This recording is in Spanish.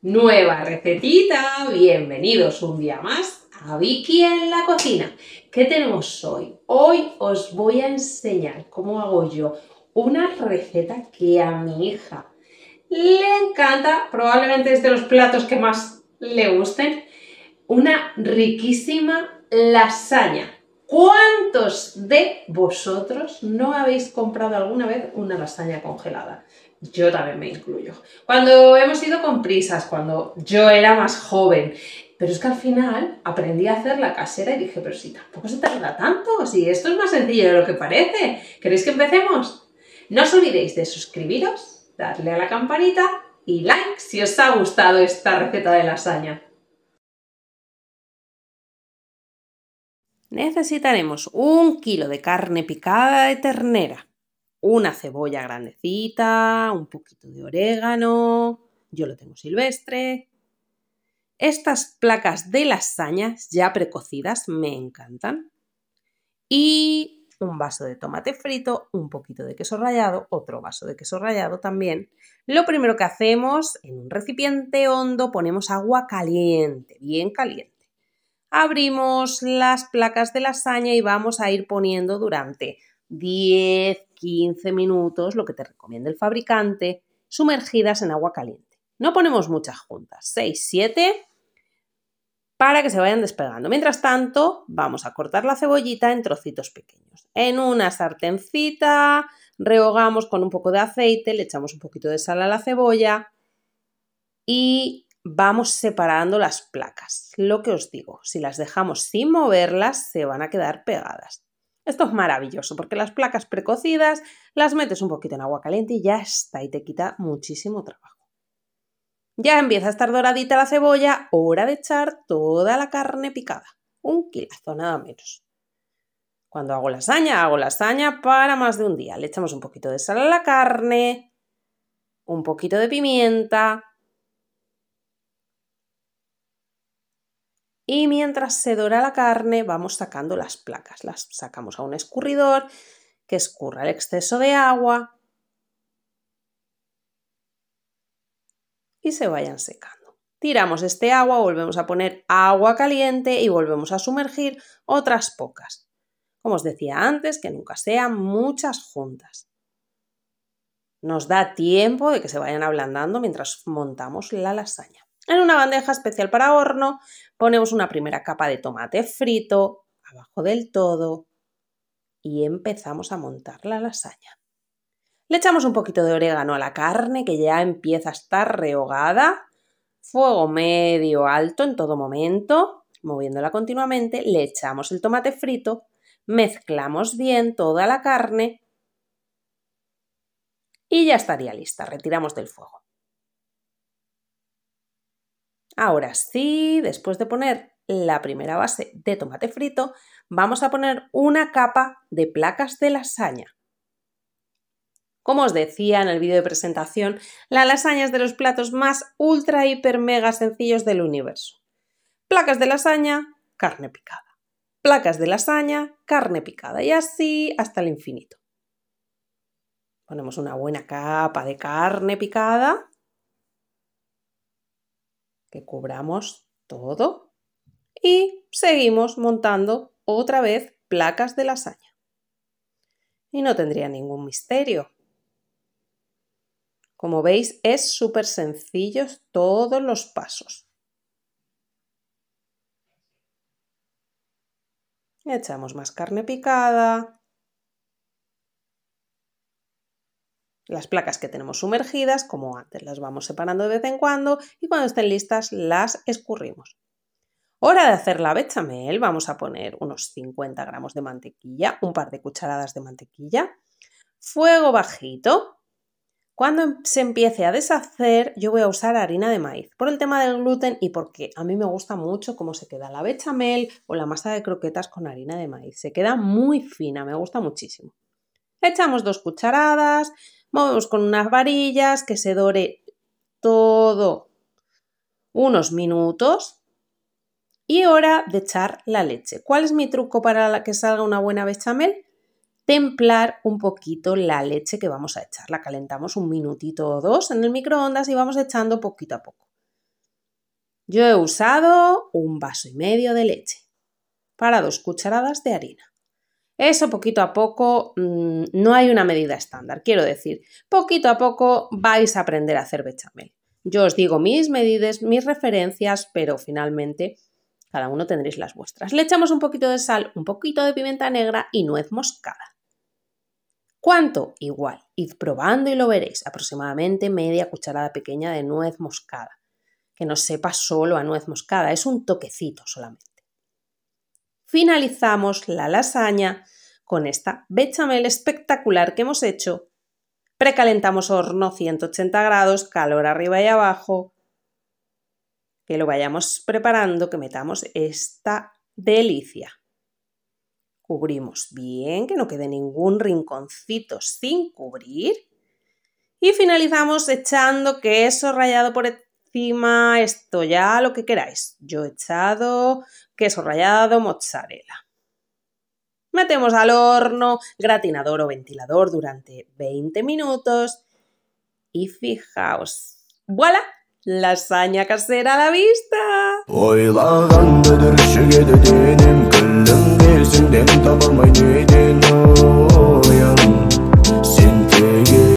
Nueva recetita, bienvenidos un día más a Vicky en la cocina. ¿Qué tenemos hoy? Hoy os voy a enseñar cómo hago yo una receta que a mi hija le encanta, probablemente es de los platos que más le gusten, una riquísima lasaña. ¿Cuántos de vosotros no habéis comprado alguna vez una lasaña congelada? Yo también me incluyo. Cuando hemos ido con prisas, cuando yo era más joven. Pero es que al final aprendí a hacer la casera y dije, pero si tampoco se tarda tanto, si esto es más sencillo de lo que parece. ¿Queréis que empecemos? No os olvidéis de suscribiros, darle a la campanita y like si os ha gustado esta receta de lasaña. necesitaremos un kilo de carne picada de ternera, una cebolla grandecita, un poquito de orégano, yo lo tengo silvestre. Estas placas de lasañas ya precocidas me encantan. Y un vaso de tomate frito, un poquito de queso rallado, otro vaso de queso rallado también. Lo primero que hacemos, en un recipiente hondo ponemos agua caliente, bien caliente abrimos las placas de lasaña y vamos a ir poniendo durante 10, 15 minutos, lo que te recomienda el fabricante, sumergidas en agua caliente. No ponemos muchas juntas, 6, 7, para que se vayan despegando. Mientras tanto, vamos a cortar la cebollita en trocitos pequeños. En una sartencita, rehogamos con un poco de aceite, le echamos un poquito de sal a la cebolla y vamos separando las placas. Lo que os digo, si las dejamos sin moverlas, se van a quedar pegadas. Esto es maravilloso porque las placas precocidas las metes un poquito en agua caliente y ya está y te quita muchísimo trabajo. Ya empieza a estar doradita la cebolla, hora de echar toda la carne picada. Un kilazo, nada menos. Cuando hago lasaña, hago lasaña para más de un día. Le echamos un poquito de sal a la carne, un poquito de pimienta, y mientras se dora la carne vamos sacando las placas. Las sacamos a un escurridor que escurra el exceso de agua y se vayan secando. Tiramos este agua, volvemos a poner agua caliente y volvemos a sumergir otras pocas. Como os decía antes, que nunca sean muchas juntas. Nos da tiempo de que se vayan ablandando mientras montamos la lasaña. En una bandeja especial para horno ponemos una primera capa de tomate frito, abajo del todo, y empezamos a montar la lasaña. Le echamos un poquito de orégano a la carne que ya empieza a estar rehogada, fuego medio alto en todo momento, moviéndola continuamente, le echamos el tomate frito, mezclamos bien toda la carne y ya estaría lista, retiramos del fuego. Ahora sí, después de poner la primera base de tomate frito, vamos a poner una capa de placas de lasaña. Como os decía en el vídeo de presentación, la lasaña es de los platos más ultra, hiper, mega sencillos del universo. Placas de lasaña, carne picada. Placas de lasaña, carne picada y así hasta el infinito. Ponemos una buena capa de carne picada cobramos cubramos todo y seguimos montando otra vez placas de lasaña. Y no tendría ningún misterio. Como veis, es súper sencillo todos los pasos. Echamos más carne picada, Las placas que tenemos sumergidas, como antes, las vamos separando de vez en cuando y cuando estén listas las escurrimos. Hora de hacer la bechamel, vamos a poner unos 50 gramos de mantequilla, un par de cucharadas de mantequilla, fuego bajito. Cuando em, se empiece a deshacer, yo voy a usar harina de maíz por el tema del gluten y porque a mí me gusta mucho cómo se queda la bechamel o la masa de croquetas con harina de maíz. Se queda muy fina, me gusta muchísimo. Echamos dos cucharadas, Movemos con unas varillas que se dore todo unos minutos. Y hora de echar la leche. ¿Cuál es mi truco para que salga una buena bechamel? Templar un poquito la leche que vamos a echar. La calentamos un minutito o dos en el microondas y vamos echando poquito a poco. Yo he usado un vaso y medio de leche para dos cucharadas de harina. Eso poquito a poco mm, no hay una medida estándar, quiero decir, poquito a poco vais a aprender a hacer bechamel. Yo os digo mis medidas, mis referencias, pero finalmente cada uno tendréis las vuestras. Le echamos un poquito de sal, un poquito de pimienta negra y nuez moscada. ¿Cuánto? Igual, id probando y lo veréis, aproximadamente media cucharada pequeña de nuez moscada, que no sepa solo a nuez moscada, es un toquecito solamente finalizamos la lasaña con esta bechamel espectacular que hemos hecho. Precalentamos horno 180 grados, calor arriba y abajo. Que lo vayamos preparando, que metamos esta delicia. Cubrimos bien, que no quede ningún rinconcito sin cubrir. Y finalizamos echando queso rallado por esto ya, lo que queráis. Yo he echado queso rallado, mozzarella. Metemos al horno, gratinador o ventilador durante 20 minutos y fijaos, ¡voilà! Lasaña casera a la vista.